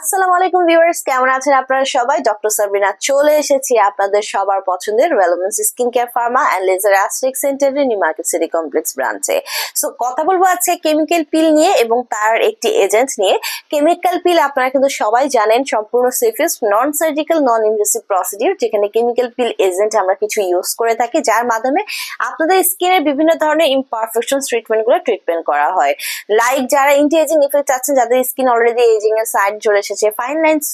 আসসালামু আলাইকুম ভিউয়ার্স কেমন আছেন আপনারা সবাই ডক্টর চলে এসেছি আপনাদের সবার পছন্দের skin care pharma and laser aesthetic সেন্টারের নিউ মার্কেট সিটি কমপ্লেক্স ব্রাঞ্চে সো কথা বলবো আজকে কেমিক্যাল পিল নিয়ে এবং তার একটি এজেন্ট নিয়ে কেমিক্যাল পিল আপনারা কিন্তু সবাই জানেন সম্পূর্ণ non surgical non invasive procedure যেখানে কেমিক্যাল পিল এজেন্ট আমরা কিছু ইউজ করে থাকি যার মাধ্যমে আপনাদের স্কিনের বিভিন্ন ধরনের ইমপারফেকশন ট্রিটমেন্টগুলো ট্রিটমেন্ট করা হয় লাইক যারা ইন্টি এজিং ইফেক্ট আছেন যাদের স্কিন অলরেডি এজিং এর সাইড চলে এসেছে ফাইন লাইন্স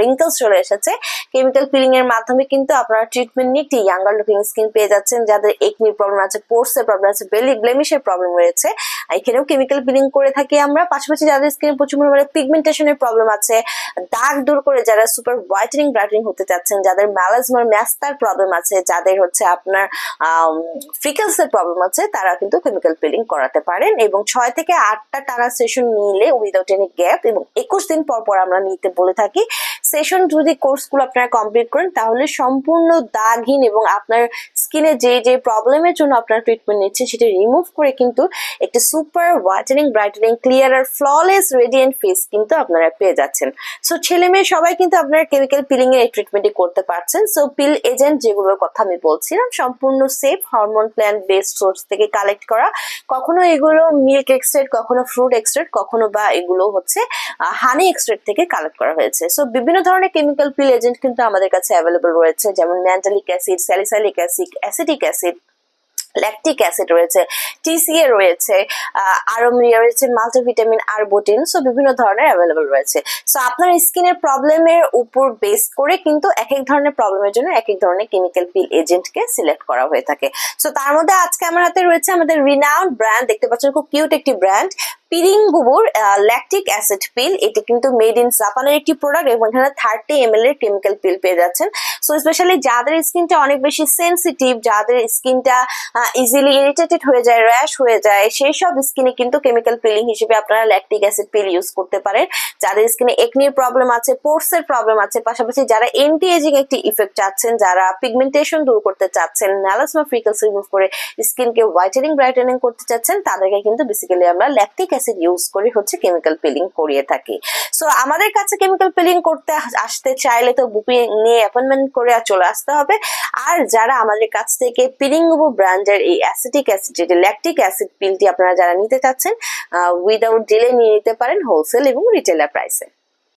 রিঙ্কলস চলে এসেছে কেমিক্যাল পিলিং এর মাধ্যমে কিন্তু আপনারা ট্রিটমেন্ট নিয়ে একটি ইয়াঙ্গার লুকিং স্কিন পেয়ে যাচ্ছেন যাদের একনির প্রবলেম আছে পোর্স এর প্রবলেম আছে বেলি ব্লেমিশের প্রবলেম রয়েছে এখানেও কেমিক্যাল পিলিং করে থাকি আমরা পাশাপাশি যাদের স্কিনে প্রচুর পরিমাণে পিগমেন্টেশনের প্রবলেম আছে দাগ দূর করে যারা সুপার হোয়াইটেনিং ব্রাইটেনিং হতে চাচ্ছেন যাদের ম্যালাজমার ম্যাস্তার প্রবলেম আছে যাদের হচ্ছে আপনার ফ্রিকেলস এর প্রবলেম আছে তারা কিন্তু কেমিক্যাল পিলিং করাতে পারেন এবং ছয় থেকে আটটা টানা সেশন নিলে উইদাউট এনি গ্যাপ এবং একুশ দিন পর পর আমরা নিতে বলে থাকি সেশন যদি কোর্সগুলো আপনারা কমপ্লিট করেন তাহলে সম্পূর্ণ দাগহীন এবং আপনার স্কিনে যে যে প্রবলেমের জন্য আপনার ট্রিটমেন্ট নিচ্ছে সেটা রিমুভ করে কিন্তু একটা সুপার ওয়াটারিং ব্রাইটেনিং ক্লিয়ার আর ফ্ললেস রেডিয়েন্ট ফেস কিন্তু আপনারা পেয়ে যাচ্ছেন সো ছেলে মেয়ে সবাই কিন্তু আপনারা কেমিক্যাল পিলিং এর এই ট্রিটমেন্টটি করতে পারছেন সো পিল এজেন্ট যেগুলোর কথা আমি বলছিলাম সম্পূর্ণ safe hormone plant based source থেকে কালেক্ট করা কখনো এগুলো মিল্ক এক্সট্রেট কখনো ফ্রুট এক্সট্রেট কখনো বা এগুলো হচ্ছে হানি এক্সট্রেট থেকে কালেক্ট করা হয়েছে সো বিভিন্ন ধরনের কেমিক্যাল ফিল এজেন্ট কিন্তু আমাদের কাছে অ্যাভেলেবল রয়েছে যেমন mandelic acid salicylic acid acetic acid lactic acid রয়েছে টিসিএ রয়েছে আরমরিয়া রয়েছে মাল্টিভিটামিন আর বোটিন সো বিভিন্ন ধরনের অ্যাভেলেবল রয়েছে সো আপনার স্কিনের প্রবলেমের উপর বেস করে কিন্তু এক এক ধরনের প্রবলেমের জন্য এক এক ধরনের কেমিক্যাল ফিল এজেন্টকে সিলেক্ট করা হয়ে থাকে সো তার মধ্যে আজকে আমার হাতে রয়েছে আমাদের রিনাউন্ড ব্র্যান্ড দেখতে পাচ্ছেন খুব কিউট একটি ব্র্যান্ড গুবুর ল্যাকটিক অ্যাসিড পিল এটি কিন্তু মেড ইন জাপানের একটি প্রোডাক্ট এবং এখানে থার্টি এম এর কেমিক্যাল পিল পেয়ে যাচ্ছেন সো স্পেশালি যাদের স্কিনটা অনেক বেশি সেন্সিটিভ যাদের স্কিনটা ইজিলি ইরিটেটেড হয়ে যায় র্যাশ হয়ে যায় সেই সব স্কিনে কিন্তু কেমিক্যাল পিলিং হিসেবে আপনারা ল্যাকটিক অ্যাসিড পিল ইউজ করতে পারেন যাদের স্কিনে একনির প্রবলেম আছে পোর্সের প্রবলেম আছে পাশাপাশি যারা এন্টি এজিং একটি ইফেক্ট চাচ্ছেন যারা পিগমেন্টেশন দূর করতে চাচ্ছেন ম্যালাসমা ফ্রিকেলস রিমুভ করে স্কিনকে হোয়াইটেনিং ব্রাইটেনিং করতে চাচ্ছেন তাদেরকে কিন্তু বেসিক্যালি আমরা ল্যাকটিক অ্যাসিড ইউজ করি হচ্ছে কেমিক্যাল পিলিং করিয়ে থাকি সো আমাদের কাছে কেমিক্যাল পিলিং করতে আসতে চাইলে তো বুকিং নিয়ে অ্যাপয়েন্টমেন্ট করে চলে আসতে হবে আর যারা আমাদের কাছ থেকে পিরিঙ্গবু ব্র্যান্ডের এই অ্যাসিটিক অ্যাসিড যেটি ল্যাকটিক অ্যাসিড পিলটি আপনারা যারা নিতে চাচ্ছেন উইদাউট ডিলে নিয়ে নিতে পারেন হোলসেল এবং রিটেলার প্রাইসে